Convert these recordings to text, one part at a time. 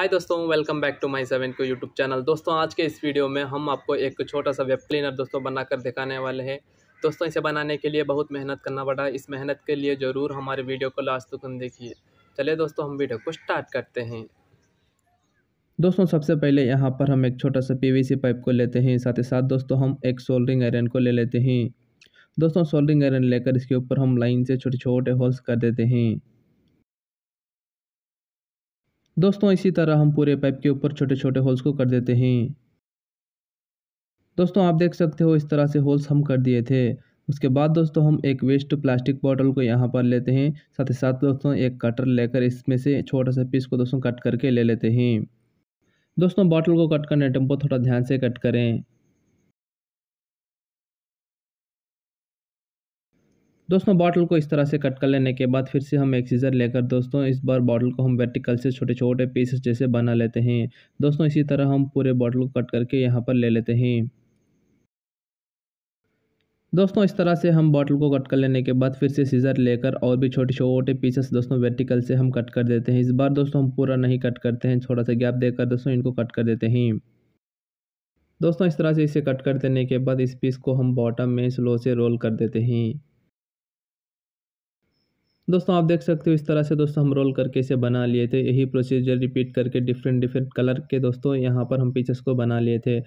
हाय दोस्तों welcome back to my seven को YouTube channel दोस्तों आज के इस वीडियो में हम आपको एक छोटा सा वेब क्लीनर दोस्तों बनाकर दिखाने वाले हैं दोस्तों इसे बनाने के लिए बहुत मेहनत करना पड़ा इस मेहनत के लिए ज़रूर हमारे वीडियो को लास्ट तक देखिए चलिए दोस्तों हम वीडियो को स्टार्ट करते हैं दोस्तों सबसे पहले यहाँ पर हम एक छोटा सा पी पाइप को लेते हैं साथ ही साथ दोस्तों हम एक सोल्डरिंग आयरन को ले लेते हैं दोस्तों सोल्डरिंग आयरन लेकर इसके ऊपर हम लाइन से छोटे छोटे होल्स कर देते हैं दोस्तों इसी तरह हम पूरे पाइप के ऊपर छोटे छोटे होल्स को कर देते हैं दोस्तों आप देख सकते हो इस तरह से होल्स हम कर दिए थे उसके बाद दोस्तों हम एक वेस्ट प्लास्टिक बॉटल को यहाँ पर लेते हैं साथ ही साथ दोस्तों एक कटर लेकर इसमें से छोटा सा पीस को दोस्तों कट करके ले लेते हैं दोस्तों बॉटल को कट करने टेम्पो थोड़ा ध्यान से कट करें दोस्तों बॉटल को इस तरह से कट कर लेने के बाद फिर से हम एक सीज़र लेकर दोस्तों इस बार बॉटल को हम वर्टिकल से छोटे छोटे पीसेस जैसे बना लेते हैं दोस्तों इसी तरह हम पूरे बॉटल को कट करके यहाँ पर ले लेते हैं दोस्तों इस तरह से हम बॉटल को कट कर लेने के बाद फिर से सीज़र लेकर और भी छोटे छोटे पीसेस दोस्तों वर्टिकल से हम कट कर देते हैं इस बार दोस्तों हम पूरा नहीं कट करते हैं थोड़ा सा गैप देकर दोस्तों इनको कट कर देते हैं दोस्तों इस तरह से इसे कट कर देने के बाद इस पीस को हम बॉटम में स्लो से रोल कर देते हैं दोस्तों आप देख सकते हो इस तरह से दोस्तों हम रोल करके इसे बना लिए थे यही प्रोसीजर रिपीट करके डिफरेंट डिफरेंट कलर के दोस्तों यहाँ पर हम पीसेस को बना लिए थे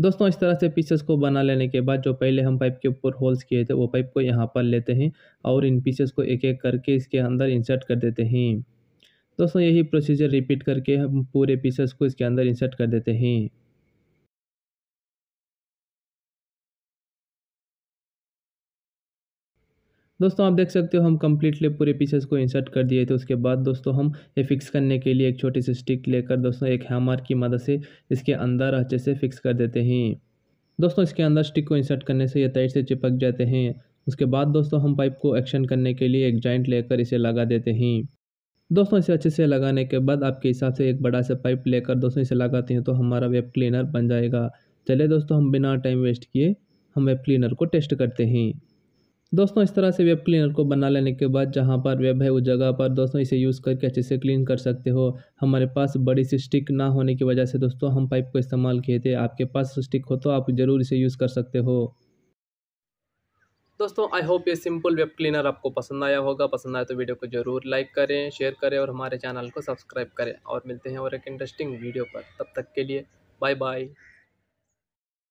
दोस्तों इस तरह से पीसेस को बना लेने के बाद जो पहले हम पाइप के ऊपर होल्स किए थे वो पाइप को यहाँ पर लेते हैं और इन पीसेस को एक एक करके इसके अंदर इंसर्ट कर देते हैं दोस्तों यही प्रोसीजर रिपीट करके हम पूरे पीसेस को इसके अंदर इंसर्ट कर देते हैं दोस्तों आप देख सकते हो हम कम्प्लीटली पूरे पीसेस को इंसर्ट कर दिए थे उसके बाद दोस्तों हम ये फिक्स करने के लिए एक छोटी सी स्टिक लेकर दोस्तों एक हैमर की मदद से इसके अंदर अच्छे से फिक्स कर देते हैं दोस्तों इसके अंदर स्टिक को इंसर्ट करने से ये तेज से चिपक जाते हैं उसके बाद दोस्तों हम पाइप को एक्शन करने के लिए एक जॉइंट लेकर इसे लगा देते हैं दोस्तों इसे अच्छे से लगाने के बाद आपके हिसाब से एक बड़ा सा पाइप लेकर दोस्तों इसे लगाते हैं तो हमारा वेब क्लीनर बन जाएगा चले दोस्तों हम बिना टाइम वेस्ट किए हम वेब क्लीनर को टेस्ट करते हैं दोस्तों इस तरह से वेब क्लीनर को बना लेने के बाद जहाँ पर वेब है उस जगह पर दोस्तों इसे यूज़ करके अच्छे से क्लीन कर सकते हो हमारे पास बड़ी सी स्टिक ना होने की वजह से दोस्तों हम पाइप को इस्तेमाल किए थे आपके पास स्टिक हो तो आप ज़रूर इसे यूज़ कर सकते हो दोस्तों आई होप ये सिंपल वेब क्लीनर आपको पसंद आया होगा पसंद आया तो वीडियो को ज़रूर लाइक करें शेयर करें और हमारे चैनल को सब्सक्राइब करें और मिलते हैं और एक इंटरेस्टिंग वीडियो पर तब तक के लिए बाय बाय